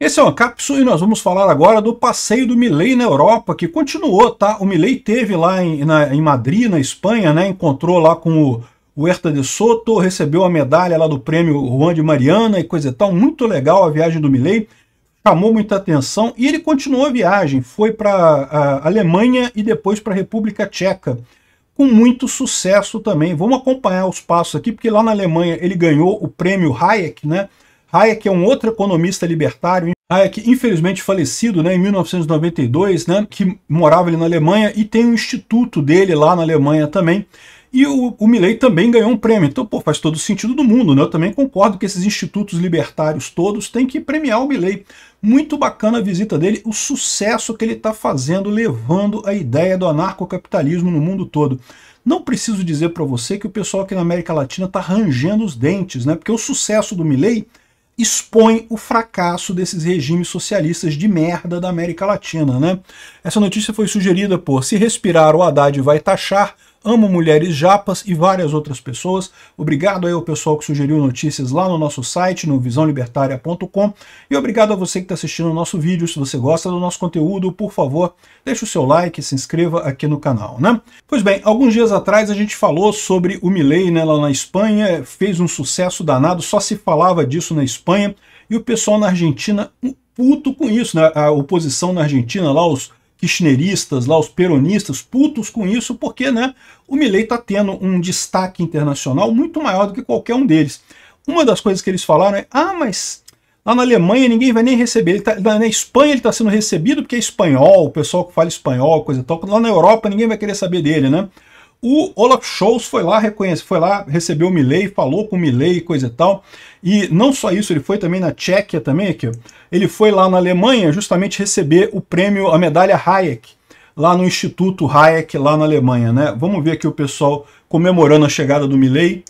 Esse é o Ancapsu e nós vamos falar agora do passeio do Milley na Europa, que continuou, tá? O Milley teve lá em, na, em Madrid, na Espanha, né? Encontrou lá com o, Huerta Herta de Soto, recebeu a medalha lá do prêmio Juan de Mariana e coisa e tal. Muito legal a viagem do Milley, chamou muita atenção e ele continuou a viagem. Foi para a Alemanha e depois para a República Tcheca, com muito sucesso também. Vamos acompanhar os passos aqui, porque lá na Alemanha ele ganhou o prêmio Hayek, né? Hayek é um outro economista libertário, Hayek, infelizmente falecido né, em 1992, né, que morava ali na Alemanha e tem um instituto dele lá na Alemanha também. E o, o Milley também ganhou um prêmio. Então, pô, faz todo sentido do mundo, né? Eu também concordo que esses institutos libertários todos têm que premiar o Milley. Muito bacana a visita dele, o sucesso que ele está fazendo, levando a ideia do anarcocapitalismo no mundo todo. Não preciso dizer para você que o pessoal aqui na América Latina está rangendo os dentes, né? Porque o sucesso do Milley expõe o fracasso desses regimes socialistas de merda da América Latina, né? Essa notícia foi sugerida por Se Respirar o Haddad vai taxar, Amo Mulheres Japas e várias outras pessoas. Obrigado aí ao pessoal que sugeriu notícias lá no nosso site, no visãolibertaria.com. E obrigado a você que está assistindo o nosso vídeo. Se você gosta do nosso conteúdo, por favor, deixe o seu like, se inscreva aqui no canal, né? Pois bem, alguns dias atrás a gente falou sobre o Milley né, lá na Espanha, fez um sucesso danado, só se falava disso na Espanha. E o pessoal na Argentina puto com isso, né? A oposição na Argentina lá, os kirchneristas, lá os peronistas, putos com isso, porque né, o Milley está tendo um destaque internacional muito maior do que qualquer um deles. Uma das coisas que eles falaram é, ah, mas lá na Alemanha ninguém vai nem receber, ele tá, na Espanha ele está sendo recebido porque é espanhol, o pessoal que fala espanhol, coisa e tal, lá na Europa ninguém vai querer saber dele, né? O Olaf Scholz foi lá reconhecer, foi lá, recebeu o Milley, falou com o Milley e coisa e tal. E não só isso, ele foi também na Tchequia também, aqui, ele foi lá na Alemanha justamente receber o prêmio, a medalha Hayek, lá no Instituto Hayek, lá na Alemanha, né? Vamos ver aqui o pessoal comemorando a chegada do Milley.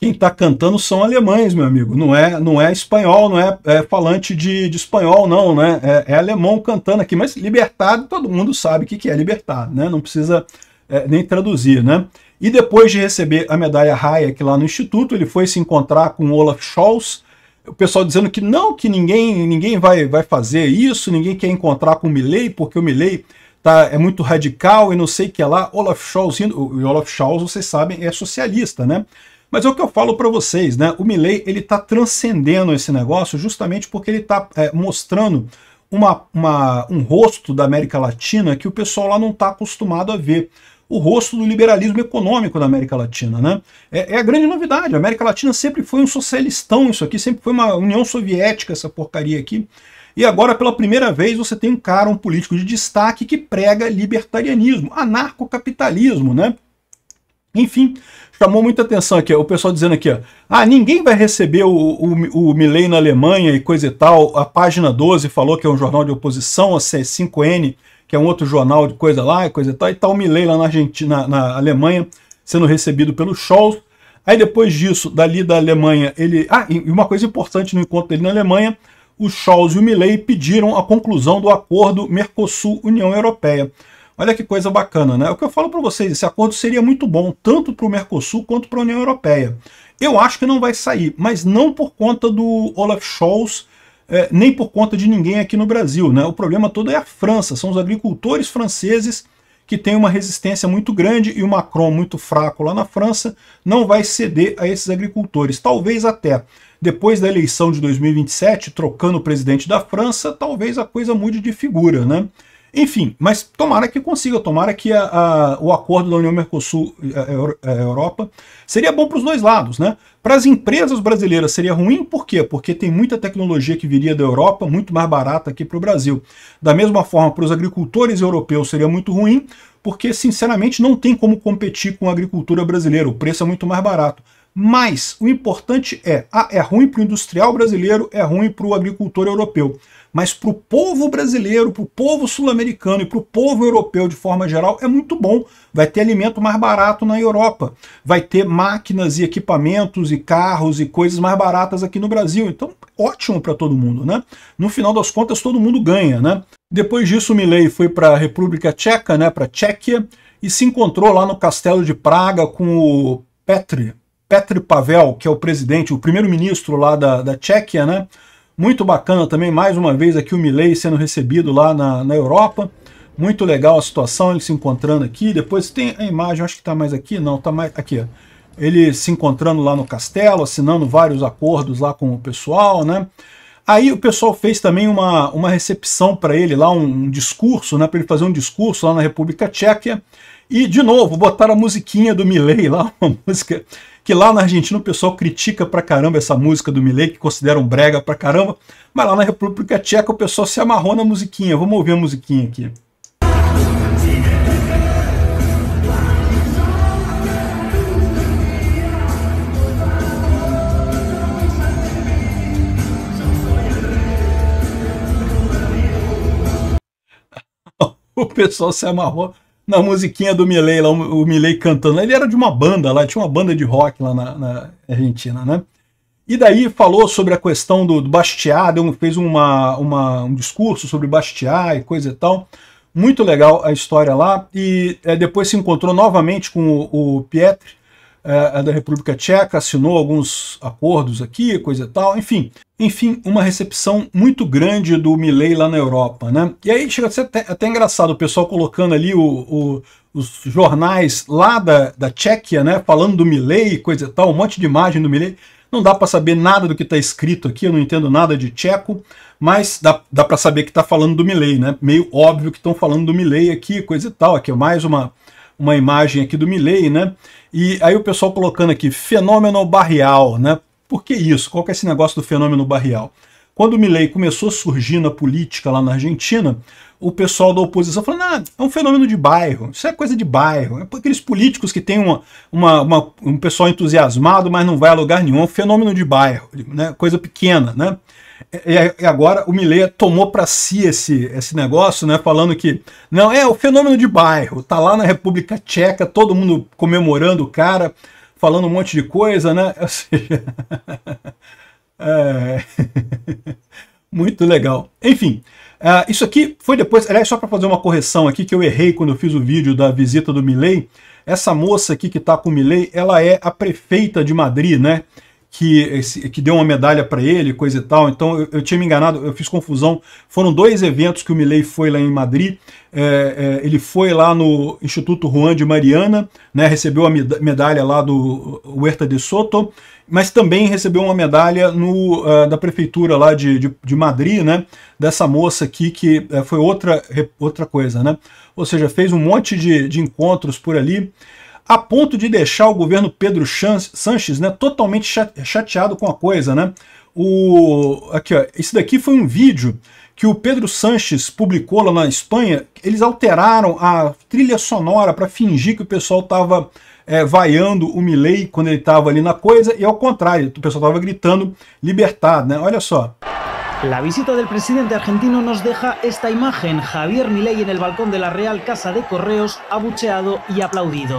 quem está cantando são alemães, meu amigo. Não é, não é espanhol, não é, é falante de, de, espanhol, não, né? É, é, alemão cantando aqui. Mas libertado, todo mundo sabe o que, que é libertado, né? Não precisa é, nem traduzir, né? E depois de receber a medalha Hayek lá no Instituto, ele foi se encontrar com Olaf Scholz, o pessoal dizendo que não, que ninguém, ninguém vai, vai fazer isso, ninguém quer encontrar com o Milley, porque o Milley tá, é muito radical e não sei o que é lá. Olaf Scholz, o Olaf Scholz, vocês sabem, é socialista, né? Mas é o que eu falo para vocês, né? O Milley ele está transcendendo esse negócio justamente porque ele está é, mostrando uma, uma, um rosto da América Latina que o pessoal lá não está acostumado a ver. O rosto do liberalismo econômico da América Latina, né? É, é, a grande novidade. A América Latina sempre foi um socialistão, isso aqui, sempre foi uma União Soviética, essa porcaria aqui. E agora, pela primeira vez, você tem um cara, um político de destaque que prega libertarianismo, anarcocapitalismo, né? Enfim, chamou muita atenção aqui, o pessoal dizendo aqui, ó, ah, ninguém vai receber o, o, o Milley na Alemanha e coisa e tal, a página 12 falou que é um jornal de oposição, a C5N, que é um outro jornal de coisa lá e coisa e tal, e tal, tá o Milley lá na Argentina, na, na Alemanha, sendo recebido pelo Scholz, aí depois disso, dali da Alemanha, ele, ah, e uma coisa importante no encontro dele na Alemanha, o Scholz e o Milley pediram a conclusão do acordo Mercosul-União Europeia, Olha que coisa bacana, né? O que eu falo para vocês, esse acordo seria muito bom, tanto para o Mercosul quanto para a União Europeia. Eu acho que não vai sair, mas não por conta do Olaf Scholz, é, nem por conta de ninguém aqui no Brasil. Né? O problema todo é a França, são os agricultores franceses que têm uma resistência muito grande e o Macron muito fraco lá na França não vai ceder a esses agricultores. Talvez até depois da eleição de 2027, trocando o presidente da França, talvez a coisa mude de figura. Né? Enfim, mas tomara que consiga, tomara que a, a, o acordo da União Mercosul-Europa é, é, é, seria bom para os dois lados, né? Para as empresas brasileiras seria ruim, por quê? Porque tem muita tecnologia que viria da Europa, muito mais barata aqui para o Brasil. Da mesma forma, para os agricultores europeus seria muito ruim, porque, sinceramente, não tem como competir com a agricultura brasileira, o preço é muito mais barato. Mas o importante é, ah, é ruim para o industrial brasileiro, é ruim para o agricultor europeu. Mas para o povo brasileiro, para o povo sul-americano e para o povo europeu de forma geral é muito bom. Vai ter alimento mais barato na Europa, vai ter máquinas e equipamentos e carros e coisas mais baratas aqui no Brasil. Então, ótimo para todo mundo, né? No final das contas, todo mundo ganha, né? Depois disso, Milley foi para a República Tcheca, né, para a Tchequia, e se encontrou lá no Castelo de Praga com o Petri, Petr Pavel, que é o presidente, o primeiro-ministro lá da, da Tchequia, né? Muito bacana também, mais uma vez aqui o Milley sendo recebido lá na, na Europa. Muito legal a situação, ele se encontrando aqui. Depois tem a imagem, acho que está mais aqui, não, está mais aqui. Ele se encontrando lá no castelo, assinando vários acordos lá com o pessoal, né? Aí o pessoal fez também uma, uma recepção para ele lá, um, um discurso, né, para ele fazer um discurso lá na República Tcheca. E, de novo, botaram a musiquinha do Milley lá, uma música que lá na Argentina o pessoal critica pra caramba essa música do Milley, que consideram brega pra caramba, mas lá na República Tcheca o pessoal se amarrou na musiquinha. Vamos ouvir a musiquinha aqui. o pessoal se amarrou na musiquinha do Milley, lá, o Milley cantando. Ele era de uma banda lá, tinha uma banda de rock lá na, na Argentina, né? E daí falou sobre a questão do, do Bastiat, fez uma, uma, um discurso sobre Bastiat e coisa e tal. Muito legal a história lá. E é, depois se encontrou novamente com o, o Pietri, é, da República Tcheca assinou alguns acordos aqui, coisa e tal, enfim. Enfim, uma recepção muito grande do Milley lá na Europa, né? E aí chega a ser até, até engraçado o pessoal colocando ali o, o, os jornais lá da, da Tchequia, né? Falando do Milley, coisa e tal, um monte de imagem do Milley. Não dá para saber nada do que está escrito aqui, eu não entendo nada de tcheco, mas dá, dá para saber que está falando do Milley, né? Meio óbvio que estão falando do Milley aqui, coisa e tal. Aqui é mais uma, uma imagem aqui do Milley, né? E aí o pessoal colocando aqui, fenômeno barrial, né? Por que isso? Qual que é esse negócio do fenômeno barrial? Quando o Milley começou a surgir na política lá na Argentina, o pessoal da oposição falando, ah, é um fenômeno de bairro, isso é coisa de bairro, é aqueles políticos que têm uma, uma, uma, um pessoal entusiasmado, mas não vai a lugar nenhum, é um fenômeno de bairro, né? coisa pequena, né? E, agora o Millet tomou para si esse, esse negócio, né? Falando que não é o fenômeno de bairro, tá lá na República Tcheca, todo mundo comemorando o cara, falando um monte de coisa, né? Ou seja, é... muito legal. Enfim, uh, isso aqui foi depois. Aliás, só para fazer uma correção aqui que eu errei quando eu fiz o vídeo da visita do Millet. Essa moça aqui que tá com o Millet, ela é a prefeita de Madrid, né? que, esse, que deu uma medalha para ele, coisa e tal. Então eu, eu, tinha me enganado, eu fiz confusão. Foram dois eventos que o Milley foi lá em Madrid. É, é, ele foi lá no Instituto Juan de Mariana, né, recebeu a medalha lá do Huerta de Soto, mas também recebeu uma medalha no, uh, da prefeitura lá de, de, de, Madrid, né, dessa moça aqui, que é, foi outra, outra coisa. Né? Ou seja, fez um monte de, de encontros por ali a ponto de deixar o governo Pedro Sanches né, totalmente chateado com a coisa. Né? O, aqui, ó, esse daqui foi um vídeo que o Pedro Sanches publicou lá na Espanha. Eles alteraram a trilha sonora para fingir que o pessoal estava é, vaiando o Milley quando ele estava ali na coisa, e ao contrário, o pessoal estava gritando libertad. Né? Olha só. La visita del presidente argentino nos deja esta imagen, Javier Milei en el balcón de la Real Casa de Correos, abucheado y aplaudido.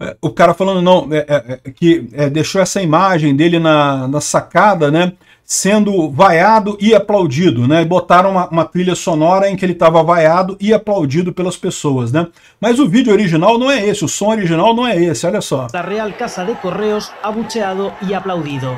É, o cara falando não é, é, é, que é, deixou essa imagem dele na, na sacada, né? Sendo vaiado e aplaudido, né? E botaram uma, uma, trilha sonora em que ele estava vaiado e aplaudido pelas pessoas, né? Mas o vídeo original não é esse, o som original não é esse, olha só. Da Real Casa de Correios, abucheado e aplaudido.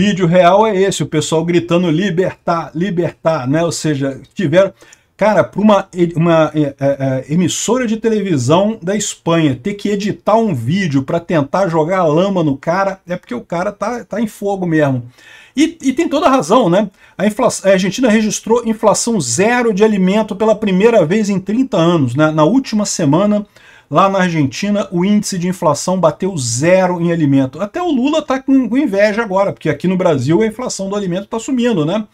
vídeo real é esse, o pessoal gritando libertar, libertar, né? Ou seja, tiveram... Cara, para uma, uma é, é, é, emissora de televisão da Espanha ter que editar um vídeo para tentar jogar a lama no cara, é porque o cara tá, tá em fogo mesmo. E, e tem toda a razão, né? A, inflação, a Argentina registrou inflação zero de alimento pela primeira vez em 30 anos. Né? Na última semana, Lá na Argentina, o índice de inflação bateu zero em alimento. Até o Lula está com, inveja agora, porque aqui no Brasil a inflação do alimento está sumindo, né?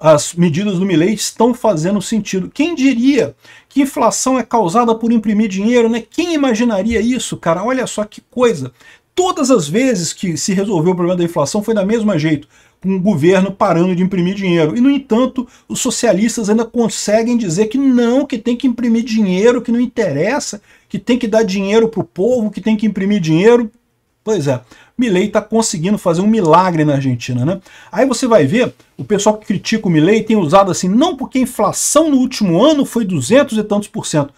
as medidas do Milley estão fazendo sentido. Quem diria que inflação é causada por imprimir dinheiro, né? Quem imaginaria isso, cara? Olha só que coisa. Todas as vezes que se resolveu o problema da inflação foi da mesma jeito, com o governo parando de imprimir dinheiro. E, no entanto, os socialistas ainda conseguem dizer que não, que tem que imprimir dinheiro, que não interessa, que tem que dar dinheiro para o povo, que tem que imprimir dinheiro. Pois é, Milley está conseguindo fazer um milagre na Argentina, né? Aí você vai ver, o pessoal que critica o Milley tem usado assim, não porque a inflação no último ano foi 200 e tantos por cento.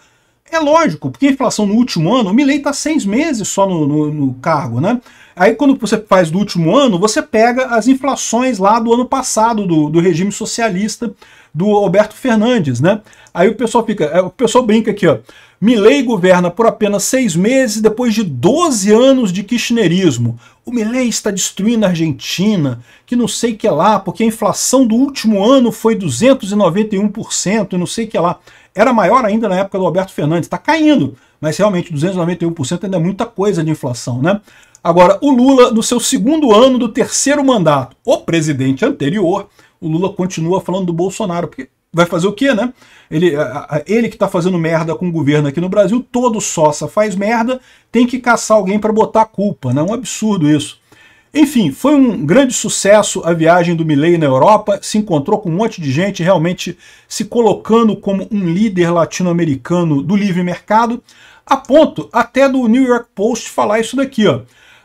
É lógico, porque a inflação no último ano, o Milley está seis meses só no, no, no, cargo, né? Aí quando você faz do último ano, você pega as inflações lá do ano passado, do, do regime socialista do Alberto Fernandes, né? Aí o pessoal fica, é, o pessoal brinca aqui, ó. Milley governa por apenas seis meses depois de 12 anos de kirchnerismo. O Milley está destruindo a Argentina, que não sei que é lá, porque a inflação do último ano foi 291% e não sei que é lá. Era maior ainda na época do Alberto Fernandes, está caindo, mas realmente 291% ainda é muita coisa de inflação, né? Agora, o Lula, no seu segundo ano do terceiro mandato, o presidente anterior, o Lula continua falando do Bolsonaro, porque vai fazer o quê, né? Ele, ele que está fazendo merda com o governo aqui no Brasil, todo sócia faz merda, tem que caçar alguém para botar a culpa, né? É um absurdo isso. Enfim, foi um grande sucesso a viagem do Milley na Europa, se encontrou com um monte de gente realmente se colocando como um líder latino-americano do livre mercado, a ponto até do New York Post falar isso daqui, ó.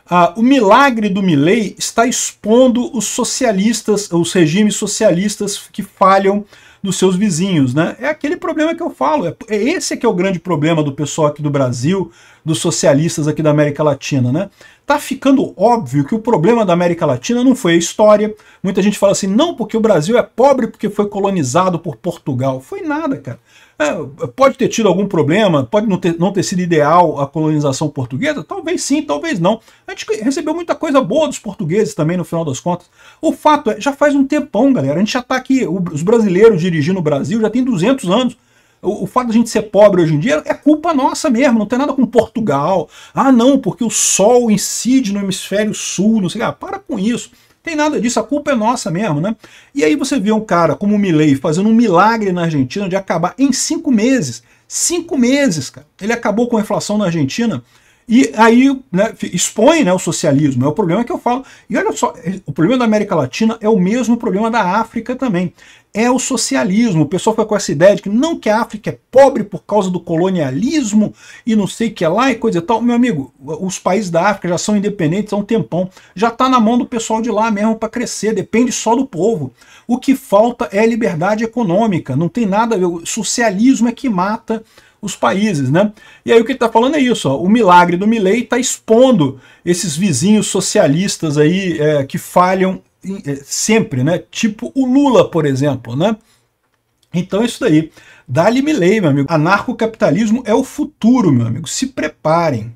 Ah, o milagre do Milley está expondo os socialistas, os regimes socialistas que falham dos seus vizinhos, né? É aquele problema que eu falo, é, é esse que é o grande problema do pessoal aqui do Brasil, dos socialistas aqui da América Latina, né? Tá ficando óbvio que o problema da América Latina não foi a história. Muita gente fala assim, não, porque o Brasil é pobre porque foi colonizado por Portugal. Foi nada, cara. É, pode ter tido algum problema, pode não ter, não ter sido ideal a colonização portuguesa? Talvez sim, talvez não. A gente recebeu muita coisa boa dos portugueses também, no final das contas. O fato é, já faz um tempão, galera. A gente já está aqui, os brasileiros dirigindo o Brasil já tem 200 anos. O, o fato de a gente ser pobre hoje em dia é culpa nossa mesmo, não tem nada com Portugal. Ah, não, porque o sol incide no hemisfério sul, não sei lá. Ah, para com isso. Tem nada disso, a culpa é nossa mesmo, né? E aí você vê um cara como o Milley fazendo um milagre na Argentina de acabar em cinco meses. Cinco meses, cara. Ele acabou com a inflação na Argentina e aí né, expõe né, o socialismo. É o problema que eu falo. E olha só, é, o problema da América Latina é o mesmo problema da África também. É o socialismo. O pessoal foi com essa ideia de que não que a África é pobre por causa do colonialismo e não sei o que é lá e coisa e tal. Meu amigo, os países da África já são independentes há um tempão. Já está na mão do pessoal de lá mesmo para crescer. Depende só do povo. O que falta é liberdade econômica. Não tem nada a ver. O socialismo é que mata os países, né? E aí o que ele está falando é isso, ó, o milagre do Milley está expondo esses vizinhos socialistas aí é, que falham é, sempre, né? Tipo o Lula, por exemplo, né? Então isso daí. Dali Milley, meu amigo. Anarcocapitalismo é o futuro, meu amigo. Se preparem.